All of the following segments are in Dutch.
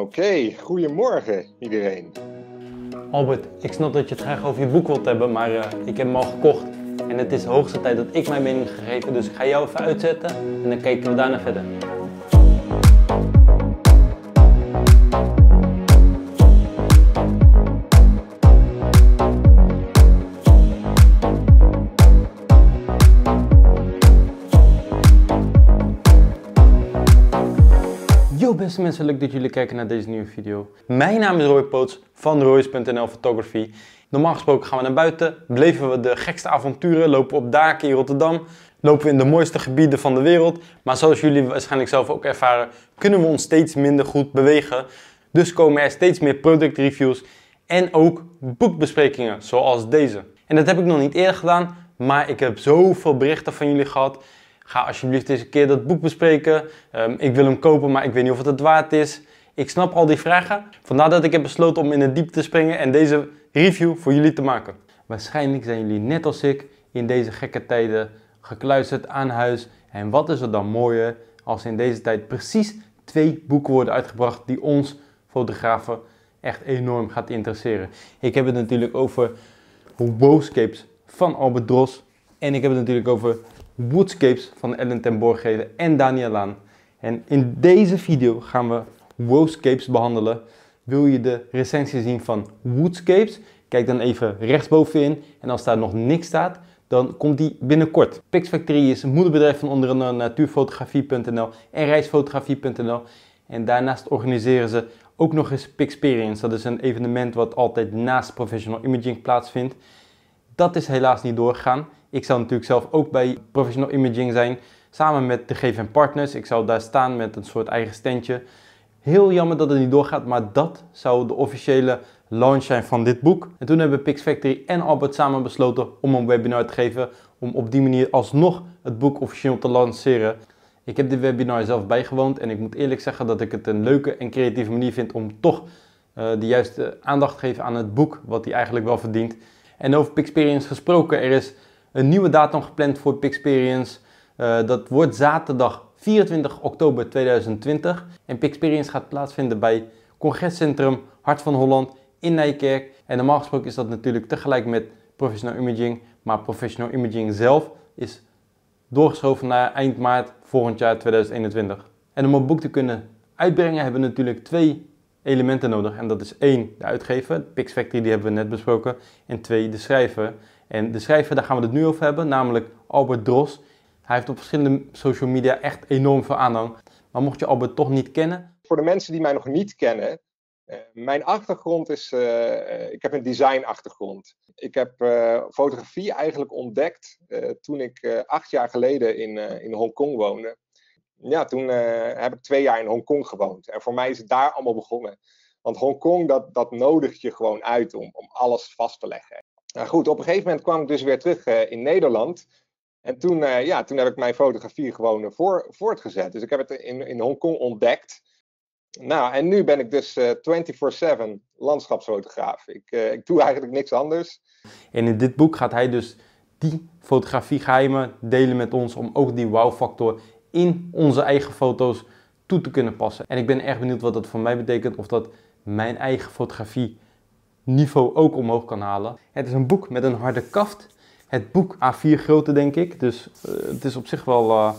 Oké, goedemorgen iedereen. Albert, ik snap dat je het graag over je boek wilt hebben, maar eh, ik heb hem al gekocht. En het is de hoogste tijd dat ik mijn mening gegeven, dus ik ga jou even uitzetten en dan kijken we daarna verder. beste mensen, leuk dat jullie kijken naar deze nieuwe video. Mijn naam is Roy Poots van Roy's.nl Photography. Normaal gesproken gaan we naar buiten, beleven we de gekste avonturen, lopen we op daken in Rotterdam, lopen we in de mooiste gebieden van de wereld. Maar zoals jullie waarschijnlijk zelf ook ervaren, kunnen we ons steeds minder goed bewegen. Dus komen er steeds meer product reviews, en ook boekbesprekingen zoals deze. En dat heb ik nog niet eerder gedaan, maar ik heb zoveel berichten van jullie gehad Ga alsjeblieft eens een keer dat boek bespreken. Ehm, ik wil hem kopen, maar ik weet niet of het het waard is. Ik snap al die vragen. Vandaar dat ik heb besloten om in de diepte te springen en deze review voor jullie te maken. Waarschijnlijk zijn jullie net als ik in deze gekke tijden gekluisterd aan huis. En wat is er dan mooier als in deze tijd precies twee boeken worden uitgebracht die ons fotografen echt enorm gaat interesseren. Ik heb het natuurlijk over woescapes van Albert Dros. En ik heb het natuurlijk over Woodscapes van Ellen ten Borgheden en Daniel Laan. En in deze video gaan we Woodscapes behandelen. Wil je de recensie zien van Woodscapes? Kijk dan even rechtsbovenin. En als daar nog niks staat, dan komt die binnenkort. Pixfactory is een moederbedrijf van onder andere natuurfotografie.nl en reisfotografie.nl. En daarnaast organiseren ze ook nog eens Pixperience. Dat is een evenement wat altijd naast Professional Imaging plaatsvindt. Dat is helaas niet doorgegaan. Ik zal natuurlijk zelf ook bij Professional Imaging zijn, samen met de GVM Partners. Ik zal daar staan met een soort eigen standje. Heel jammer dat het niet doorgaat, maar dat zou de officiële launch zijn van dit boek. En toen hebben Pix Factory en Albert samen besloten om een webinar te geven, om op die manier alsnog het boek officieel te lanceren. Ik heb dit webinar zelf bijgewoond en ik moet eerlijk zeggen dat ik het een leuke en creatieve manier vind om toch eh, de juiste aandacht te geven aan het boek, wat hij eigenlijk wel verdient. En over Pixperience gesproken, er is een nieuwe datum gepland voor Pixperience. Eh, dat wordt zaterdag 24 oktober 2020. En Pixperience gaat plaatsvinden bij congrescentrum Hart van Holland in Nijkerk. En normaal gesproken is dat natuurlijk tegelijk met Professional Imaging. Maar Professional Imaging zelf is doorgeschoven naar eind maart volgend jaar 2021. En om een boek te kunnen uitbrengen hebben we natuurlijk twee elementen nodig. En dat is één, de uitgever, Factory die hebben we net besproken. En twee, de schrijver. En de schrijver, daar gaan we het nu over hebben, namelijk Albert Dros. Hij heeft op verschillende social media echt enorm veel aanhang. Maar mocht je Albert toch niet kennen? Voor de mensen die mij nog niet kennen, eh, mijn achtergrond is, eh, eh, ik heb een design achtergrond. Ik heb fotografie eigenlijk ontdekt toen ik acht jaar geleden in, in Hongkong woonde. Ja, toen heb ik twee jaar in Hongkong gewoond. En voor mij is het daar allemaal begonnen. Want Hongkong, dat, dat nodigt je gewoon uit om, om alles vast te leggen goed, op een gegeven moment kwam ik dus weer terug eh, in Nederland. En toen, eh, ja, toen heb ik mijn fotografie gewoon eh, voor, voortgezet. Dus ik heb het in, in Hongkong ontdekt. Nou, en nu ben ik dus 24-7 landschapsfotograaf. Ik, ik doe eigenlijk niks anders. En in dit boek gaat hij dus die fotografiegeheimen delen met ons om ook die wow-factor in onze eigen foto's toe te kunnen passen. En ik ben erg benieuwd wat dat voor mij betekent, of dat mijn eigen fotografie niveau ook omhoog kan halen. Het is een boek met een harde kaft. Het boek A4 grootte denk ik, dus eh, het is op zich wel eh,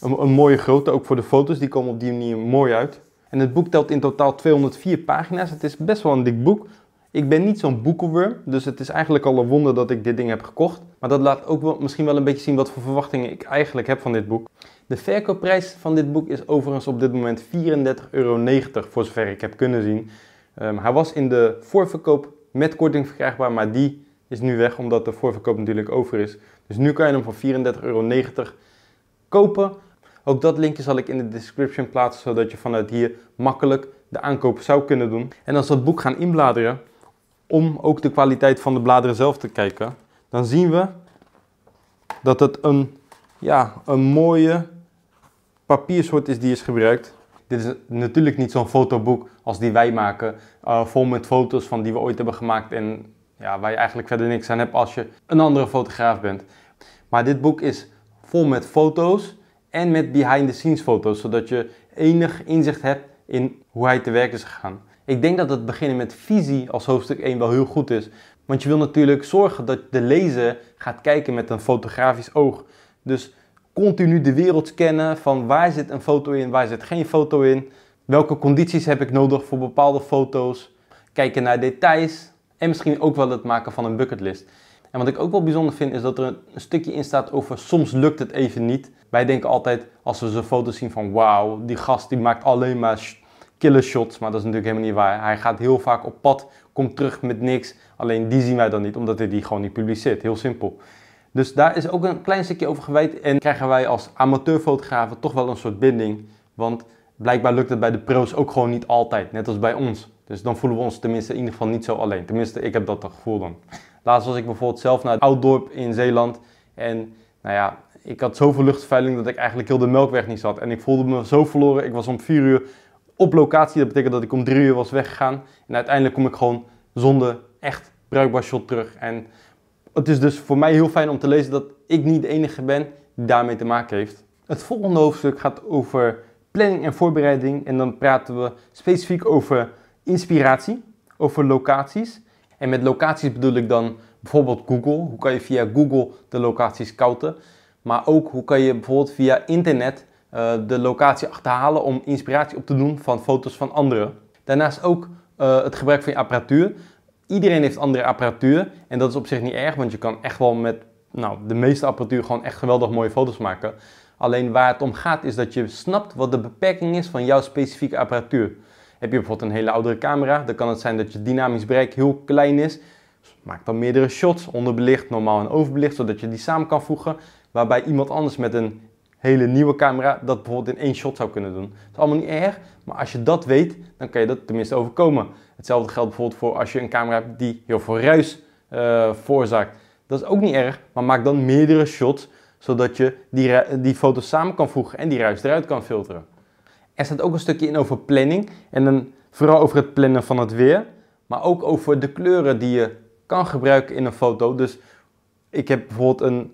een, een, mooie grootte. Ook voor de foto's, die komen op die manier mooi uit. En het boek telt in totaal 204 pagina's. Het is best wel een dik boek. Ik ben niet zo'n boekenworm, dus het is eigenlijk al een wonder dat ik dit ding heb gekocht. Maar dat laat ook wel, misschien wel een beetje zien wat voor verwachtingen ik eigenlijk heb van dit boek. De verkoopprijs van dit boek is overigens op dit moment 34,90 euro, voor zover ik heb kunnen zien. Ehm, hij was in de voorverkoop met korting verkrijgbaar, maar die is nu weg omdat de voorverkoop natuurlijk over is. Dus nu kan je hem voor 34,90 euro kopen. Ook dat linkje zal ik in de description plaatsen, zodat je vanuit hier makkelijk de aankoop zou kunnen doen. En als we dat boek gaan inbladeren, om ook de kwaliteit van de bladeren zelf te kijken, dan zien we dat het een, ja, een mooie papiersoort is die is gebruikt. Dit is natuurlijk niet zo'n fotoboek als die wij maken, eh, vol met foto's van die we ooit hebben gemaakt en ja, waar je eigenlijk verder niks aan hebt als je een andere fotograaf bent. Maar dit boek is vol met foto's en met behind-the-scenes foto's, zodat je enig inzicht hebt in hoe hij te werk is gegaan. Ik denk dat het beginnen met visie als hoofdstuk 1 wel heel goed is. Want je wil natuurlijk zorgen dat de lezer gaat kijken met een fotografisch oog. Dus Continu de wereld scannen van waar zit een foto in, waar zit geen foto in. Welke condities heb ik nodig voor bepaalde foto's. Kijken naar details. En misschien ook wel het maken van een bucketlist. En wat ik ook wel bijzonder vind is dat er een stukje in staat over soms lukt het even niet. Wij denken altijd als we zo'n foto zien van wauw, die gast die maakt alleen maar killer shots. Maar dat is natuurlijk helemaal niet waar. Hij gaat heel vaak op pad, komt terug met niks. Alleen die zien wij dan niet, omdat hij die gewoon niet publiceert. Heel simpel. Dus daar is ook een klein stukje over gewijd en krijgen wij als amateurfotografen toch wel een soort binding. Want blijkbaar lukt het bij de pro's ook gewoon niet altijd, net als bij ons. Dus dan voelen we ons tenminste in ieder geval niet zo alleen. Tenminste, ik heb dat gevoel dan. Laatst was ik bijvoorbeeld zelf naar het Ouddorp in Zeeland en nou ja, ik had zoveel luchtvervuiling dat ik eigenlijk heel de melkweg niet zat. En ik voelde me zo verloren. Ik was om 4 uur op locatie. Dat betekent dat ik om 3 uur was weggegaan. En uiteindelijk kom ik gewoon zonder echt bruikbaar shot terug. En het is dus voor mij heel fijn om te lezen dat ik niet de enige ben die daarmee te maken heeft. Het volgende hoofdstuk gaat over planning en voorbereiding en dan praten we specifiek over inspiratie, over locaties. En met locaties bedoel ik dan bijvoorbeeld Google. Hoe kan je via Google de locaties scouten? Maar ook hoe kan je bijvoorbeeld via internet eh, de locatie achterhalen om inspiratie op te doen van foto's van anderen. Daarnaast ook eh, het gebruik van je apparatuur. Iedereen heeft andere apparatuur en dat is op zich niet erg, want je kan echt wel met nou, de meeste apparatuur gewoon echt geweldig mooie foto's maken. Alleen waar het om gaat is dat je snapt wat de beperking is van jouw specifieke apparatuur. Heb je bijvoorbeeld een hele oudere camera, dan kan het zijn dat je dynamisch bereik heel klein is. maak dan meerdere shots, onderbelicht, normaal en overbelicht, zodat je die samen kan voegen. Waarbij iemand anders met een hele nieuwe camera dat bijvoorbeeld in één shot zou kunnen doen. Dat is allemaal niet erg, maar als je dat weet, dan kan je dat tenminste overkomen. Hetzelfde geldt bijvoorbeeld voor als je een camera hebt die heel veel ruis uh, veroorzaakt. Dat is ook niet erg, maar maak dan meerdere shots, zodat je die, die foto's samen kan voegen en die ruis eruit kan filteren. Er staat ook een stukje in over planning en dan vooral over het plannen van het weer, maar ook over de kleuren die je kan gebruiken in een foto. Dus ik heb bijvoorbeeld een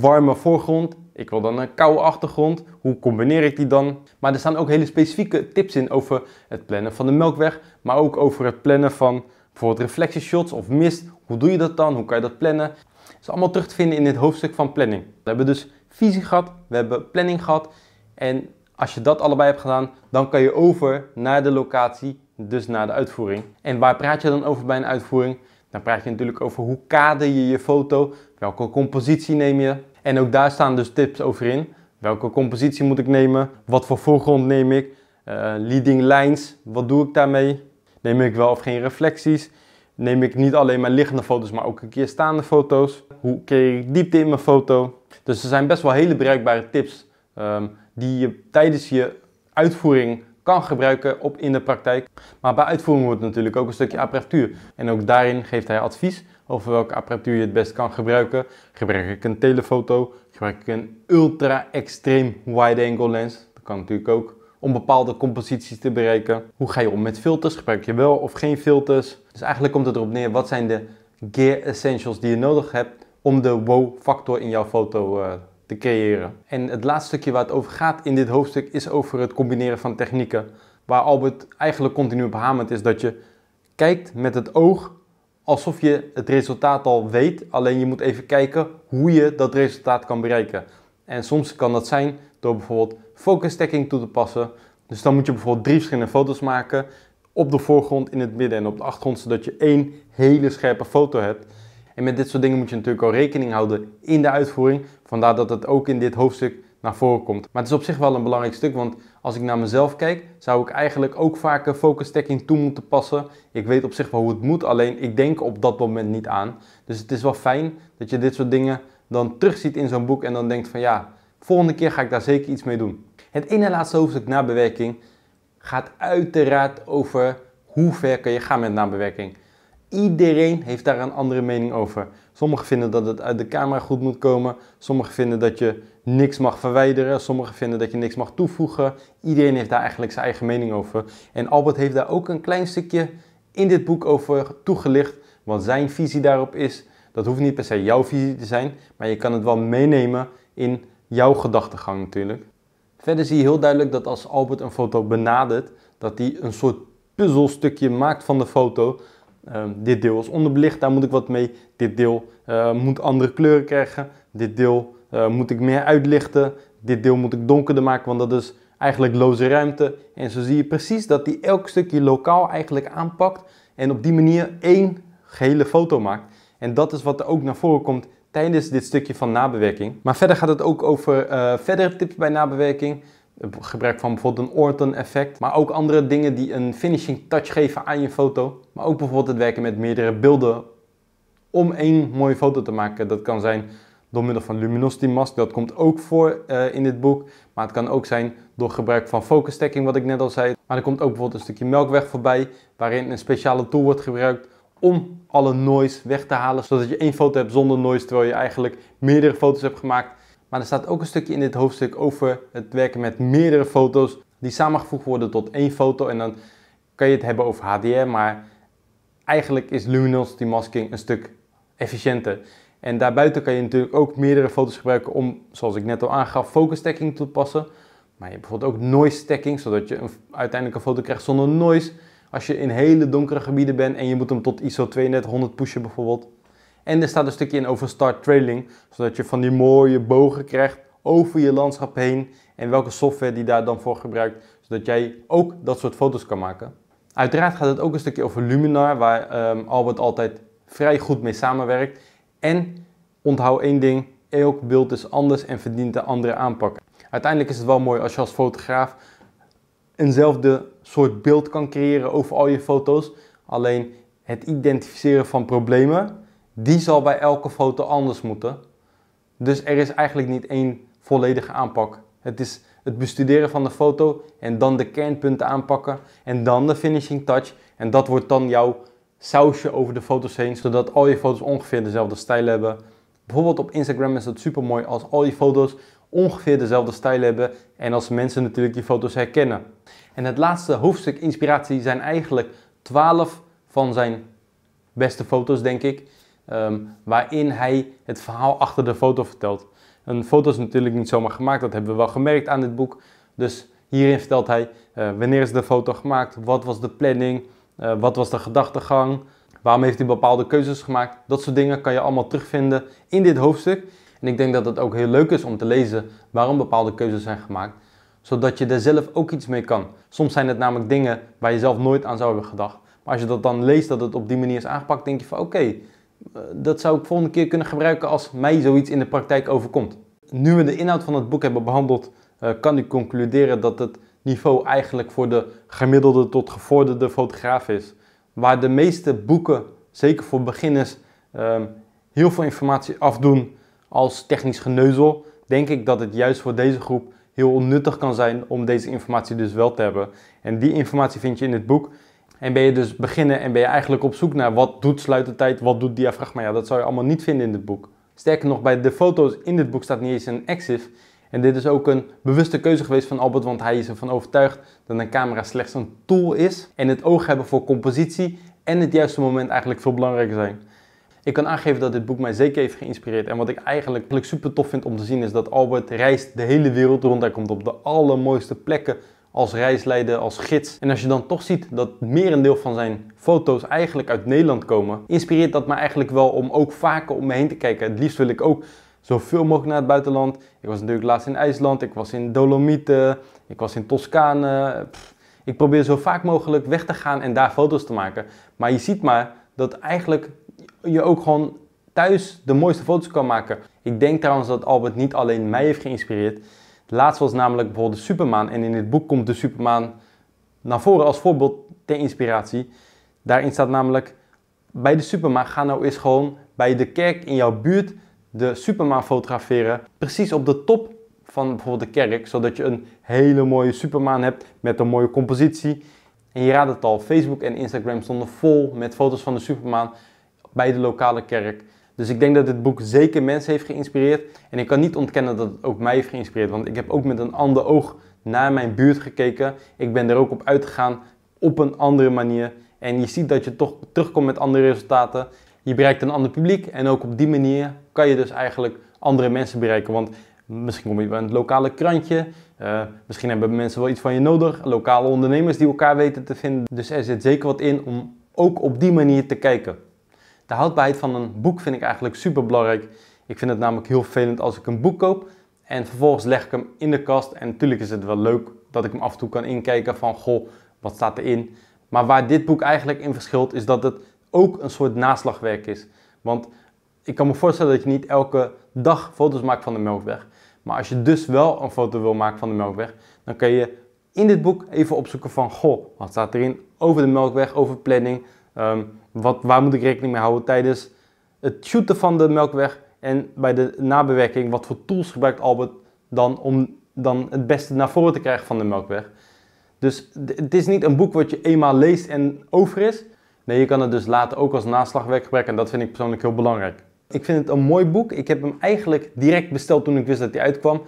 warme voorgrond. Ik wil dan een koude achtergrond. Hoe combineer ik die dan? Maar er staan ook hele specifieke tips in over het plannen van de melkweg. Maar ook over het plannen van bijvoorbeeld reflectieshots of mist. Hoe doe je dat dan? Hoe kan je dat plannen? Dat is allemaal terug te vinden in dit hoofdstuk van planning. We hebben dus visie gehad, we hebben planning gehad. En als je dat allebei hebt gedaan, dan kan je over naar de locatie, dus naar de uitvoering. En waar praat je dan over bij een uitvoering? Dan praat je natuurlijk over hoe kader je je foto, welke compositie neem je, en ook daar staan dus tips over in. Welke compositie moet ik nemen? Wat voor voorgrond neem ik? Eh, leading lines, wat doe ik daarmee? Neem ik wel of geen reflecties? Neem ik niet alleen maar liggende foto's, maar ook een keer staande foto's? Hoe creëer ik diepte in mijn foto? Dus er zijn best wel hele bruikbare tips ehm, die je tijdens je uitvoering kan gebruiken op in de praktijk. Maar bij uitvoering wordt natuurlijk ook een stukje apparatuur. En ook daarin geeft hij advies of welke apparatuur je het best kan gebruiken. Gebruik ik een telefoto, gebruik ik een ultra extreem wide angle lens, dat kan natuurlijk ook, om bepaalde composities te bereiken. Hoe ga je om met filters? Gebruik je wel of geen filters? Dus eigenlijk komt het erop neer, wat zijn de gear essentials die je nodig hebt om de wow factor in jouw foto eh, te creëren. En het laatste stukje waar het over gaat in dit hoofdstuk is over het combineren van technieken. Waar Albert eigenlijk continu op hamert is dat je kijkt met het oog alsof je het resultaat al weet, alleen je moet even kijken hoe je dat resultaat kan bereiken. En soms kan dat zijn door bijvoorbeeld focus stacking toe te passen. Dus dan moet je bijvoorbeeld drie verschillende foto's maken op de voorgrond, in het midden en op de achtergrond, zodat je één hele scherpe foto hebt. En met dit soort dingen moet je natuurlijk al rekening houden in de uitvoering. Vandaar dat het ook in dit hoofdstuk naar voren komt. Maar het is op zich wel een belangrijk stuk, want als ik naar mezelf kijk, zou ik eigenlijk ook vaker focus stacking toe moeten passen. Ik weet op zich wel hoe het moet, alleen ik denk op dat moment niet aan. Dus het is wel fijn dat je dit soort dingen dan terugziet in zo'n boek en dan denkt van ja, volgende keer ga ik daar zeker iets mee doen. Het ene laatste hoofdstuk nabewerking gaat uiteraard over hoe ver kan je gaan met nabewerking. Iedereen heeft daar een andere mening over. Sommigen vinden dat het uit de camera goed moet komen. Sommigen vinden dat je niks mag verwijderen. Sommigen vinden dat je niks mag toevoegen. Iedereen heeft daar eigenlijk zijn eigen mening over. En Albert heeft daar ook een klein stukje in dit boek over toegelicht. Wat zijn visie daarop is. Dat hoeft niet per se jouw visie te zijn. Maar je kan het wel meenemen in jouw gedachtegang natuurlijk. Verder zie je heel duidelijk dat als Albert een foto benadert, dat hij een soort puzzelstukje maakt van de foto Ehm, dit deel is onderbelicht, daar moet ik wat mee. Dit deel eh, moet andere kleuren krijgen. Dit deel eh, moet ik meer uitlichten. Dit deel moet ik donkerder maken, want dat is eigenlijk loze ruimte. En zo zie je precies dat hij elk stukje lokaal eigenlijk aanpakt. En op die manier één gehele foto maakt. En dat is wat er ook naar voren komt tijdens dit stukje van nabewerking. Maar verder gaat het ook over eh, verdere tips bij nabewerking. Gebruik van bijvoorbeeld een Orton effect. Maar ook andere dingen die een finishing touch geven aan je foto. Maar ook bijvoorbeeld het werken met meerdere beelden om één mooie foto te maken. Dat kan zijn door middel van luminosity mask, dat komt ook voor eh, in dit boek. Maar het kan ook zijn door gebruik van focus stacking, wat ik net al zei. Maar er komt ook bijvoorbeeld een stukje melkweg voorbij, waarin een speciale tool wordt gebruikt om alle noise weg te halen, zodat je één foto hebt zonder noise, terwijl je eigenlijk meerdere foto's hebt gemaakt maar er staat ook een stukje in dit hoofdstuk over het werken met meerdere foto's die samengevoegd worden tot één foto. En dan kan je het hebben over HDR, maar eigenlijk is luminosity masking een stuk efficiënter. En daarbuiten kan je natuurlijk ook meerdere foto's gebruiken om, zoals ik net al aangaf, focus stacking toe te passen. Maar je hebt bijvoorbeeld ook noise stacking, zodat je een, uiteindelijk een foto krijgt zonder noise. Als je in hele donkere gebieden bent en je moet hem tot ISO 3200 pushen bijvoorbeeld. En er staat een stukje in over start trailing, zodat je van die mooie bogen krijgt over je landschap heen en welke software die daar dan voor gebruikt, zodat jij ook dat soort foto's kan maken. Uiteraard gaat het ook een stukje over Luminar, waar ehm, Albert altijd vrij goed mee samenwerkt. En onthoud één ding, elk beeld is anders en verdient een andere aanpak. Uiteindelijk is het wel mooi als je als fotograaf eenzelfde soort beeld kan creëren over al je foto's. Alleen het identificeren van problemen die zal bij elke foto anders moeten. Dus er is eigenlijk niet één volledige aanpak. Het is het bestuderen van de foto en dan de kernpunten aanpakken en dan de finishing touch. En dat wordt dan jouw sausje over de foto's heen, zodat al je foto's ongeveer dezelfde stijl hebben. Bijvoorbeeld op Instagram is dat super mooi als al je foto's ongeveer dezelfde stijl hebben en als mensen natuurlijk die foto's herkennen. En het laatste hoofdstuk inspiratie zijn eigenlijk 12 van zijn beste foto's, denk ik. Ehm, waarin hij het verhaal achter de foto vertelt. Een foto is natuurlijk niet zomaar gemaakt, dat hebben we wel gemerkt aan dit boek. Dus hierin vertelt hij eh, wanneer is de foto gemaakt, wat was de planning, eh, wat was de gedachtegang, waarom heeft hij bepaalde keuzes gemaakt. Dat soort dingen kan je allemaal terugvinden in dit hoofdstuk. En ik denk dat het ook heel leuk is om te lezen waarom bepaalde keuzes zijn gemaakt, zodat je daar zelf ook iets mee kan. Soms zijn het namelijk dingen waar je zelf nooit aan zou hebben gedacht. Maar als je dat dan leest dat het op die manier is aangepakt, denk je van oké, eh, dat zou ik volgende keer kunnen gebruiken als mij zoiets in de praktijk overkomt. Nu we de inhoud van het boek hebben behandeld, eh, kan ik concluderen dat het niveau eigenlijk voor de gemiddelde tot gevorderde fotograaf is. Waar de meeste boeken, zeker voor beginners, ehm, heel veel informatie afdoen als technisch geneuzel, denk ik dat het juist voor deze groep heel onnuttig kan zijn om deze informatie dus wel te hebben. En die informatie vind je in het boek. En ben je dus beginnen en ben je eigenlijk op zoek naar wat doet sluitertijd, wat doet diafragma. Ja, dat zou je allemaal niet vinden in dit boek. Sterker nog, bij de foto's in dit boek staat niet eens een EXIF. En dit is ook een bewuste keuze geweest van Albert, want hij is ervan overtuigd dat een camera slechts een tool is. En het oog hebben voor compositie en het juiste moment eigenlijk veel belangrijker zijn. Ik kan aangeven dat dit boek mij zeker heeft geïnspireerd. En wat ik eigenlijk super tof vind om te zien is dat Albert reist de hele wereld rond. Hij komt op de allermooiste plekken als reisleider, als gids. En als je dan toch ziet dat merendeel van zijn foto's eigenlijk uit Nederland komen, inspireert dat me eigenlijk wel om ook vaker om me heen te kijken. Het liefst wil ik ook zoveel mogelijk naar het buitenland. Ik was natuurlijk laatst in IJsland, ik was in Dolomieten, ik was in Toscane. ik probeer zo vaak mogelijk weg te gaan en daar foto's te maken. Maar je ziet maar dat eigenlijk je ook gewoon thuis de mooiste foto's kan maken. Ik denk trouwens dat Albert niet alleen mij heeft geïnspireerd, Laatst was namelijk bijvoorbeeld de supermaan. En in dit boek komt de supermaan naar voren als voorbeeld ter inspiratie. Daarin staat namelijk, bij de supermaan ga nou eens gewoon bij de kerk in jouw buurt de supermaan fotograferen. Precies op de top van bijvoorbeeld de kerk, zodat je een hele mooie supermaan hebt met een mooie compositie. En je raadt het al, Facebook en Instagram stonden vol met foto's van de supermaan bij de lokale kerk. Dus ik denk dat dit boek zeker mensen heeft geïnspireerd. En ik kan niet ontkennen dat het ook mij heeft geïnspireerd. Want ik heb ook met een ander oog naar mijn buurt gekeken. Ik ben er ook op uitgegaan op een andere manier. En je ziet dat je toch terugkomt met andere resultaten. Je bereikt een ander publiek. En ook op die manier kan je dus eigenlijk andere mensen bereiken. Want misschien kom je bij een lokale krantje. Eh, misschien hebben mensen wel iets van je nodig. Lokale ondernemers die elkaar weten te vinden. Dus er zit zeker wat in om ook op die manier te kijken. De houdbaarheid van een boek vind ik eigenlijk super belangrijk. Ik vind het namelijk heel vervelend als ik een boek koop en vervolgens leg ik hem in de kast. En natuurlijk is het wel leuk dat ik hem af en toe kan inkijken van goh, wat staat erin. Maar waar dit boek eigenlijk in verschilt is dat het ook een soort naslagwerk is. Want ik kan me voorstellen dat je niet elke dag foto's maakt van de Melkweg. Maar als je dus wel een foto wil maken van de Melkweg, dan kan je in dit boek even opzoeken van goh, wat staat erin over de Melkweg, over planning, Ehm, wat, waar moet ik rekening mee houden tijdens het shooten van de melkweg en bij de nabewerking? Wat voor tools gebruikt Albert dan om dan het beste naar voren te krijgen van de melkweg? Dus het is niet een boek wat je eenmaal leest en over is. Nee, je kan het dus later ook als naslagwerk gebruiken en dat vind ik persoonlijk heel belangrijk. Ik vind het een mooi boek. Ik heb hem eigenlijk direct besteld toen ik wist dat hij uitkwam.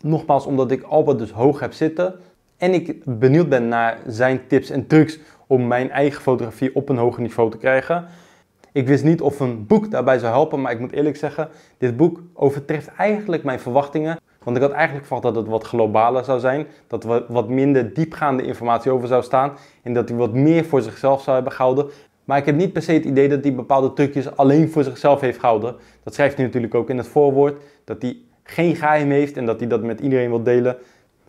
Nogmaals, omdat ik Albert dus hoog heb zitten. En ik benieuwd ben naar zijn tips en trucs om mijn eigen fotografie op een hoger niveau te krijgen. Ik wist niet of een boek daarbij zou helpen, maar ik moet eerlijk zeggen, dit boek overtreft eigenlijk mijn verwachtingen. Want ik had eigenlijk verwacht dat het wat globaler zou zijn, dat er wat minder diepgaande informatie over zou staan en dat hij wat meer voor zichzelf zou hebben gehouden. Maar ik heb niet per se het idee dat hij bepaalde trucjes alleen voor zichzelf heeft gehouden. Dat schrijft hij natuurlijk ook in het voorwoord, dat hij geen geheim heeft en dat hij dat met iedereen wil delen.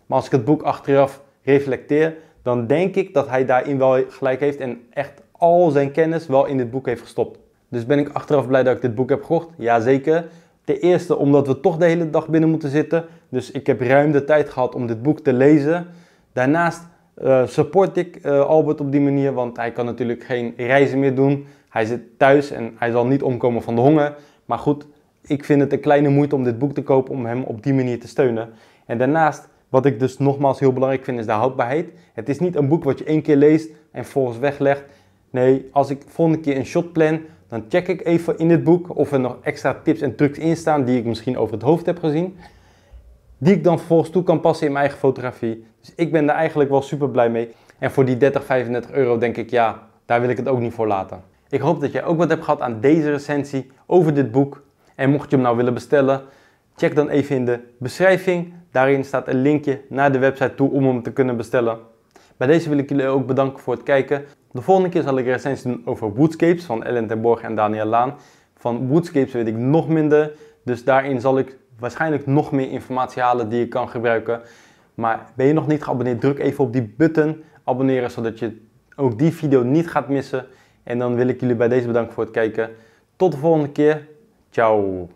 Maar als ik het boek achteraf reflecteer, dan denk ik dat hij daarin wel gelijk heeft en echt al zijn kennis wel in dit boek heeft gestopt. Dus ben ik achteraf blij dat ik dit boek heb gekocht? Jazeker. Ten eerste omdat we toch de hele dag binnen moeten zitten. Dus ik heb ruim de tijd gehad om dit boek te lezen. Daarnaast eh, support ik eh, Albert op die manier, want hij kan natuurlijk geen reizen meer doen. Hij zit thuis en hij zal niet omkomen van de honger. Maar goed, ik vind het een kleine moeite om dit boek te kopen om hem op die manier te steunen. En daarnaast wat ik dus nogmaals heel belangrijk vind is de houdbaarheid. Het is niet een boek wat je één keer leest en vervolgens weglegt. Nee, als ik volgende keer een shot plan, dan check ik even in het boek of er nog extra tips en trucs in staan die ik misschien over het hoofd heb gezien. Die ik dan vervolgens toe kan passen in mijn eigen fotografie. Dus ik ben daar eigenlijk wel super blij mee. En voor die 30, 35 euro denk ik ja, daar wil ik het ook niet voor laten. Ik hoop dat jij ook wat hebt gehad aan deze recensie over dit boek. En mocht je hem nou willen bestellen, Check dan even in de beschrijving. Daarin staat een linkje naar de website toe om hem te kunnen bestellen. Bij deze wil ik jullie ook bedanken voor het kijken. De volgende keer zal ik recensie doen over Woodscapes van Ellen ten Borg en Daniel Laan. Van Woodscapes weet ik nog minder, dus daarin zal ik waarschijnlijk nog meer informatie halen die je kan gebruiken. Maar ben je nog niet geabonneerd, druk even op die button abonneren, zodat je ook die video niet gaat missen. En dan wil ik jullie bij deze bedanken voor het kijken. Tot de volgende keer. Ciao.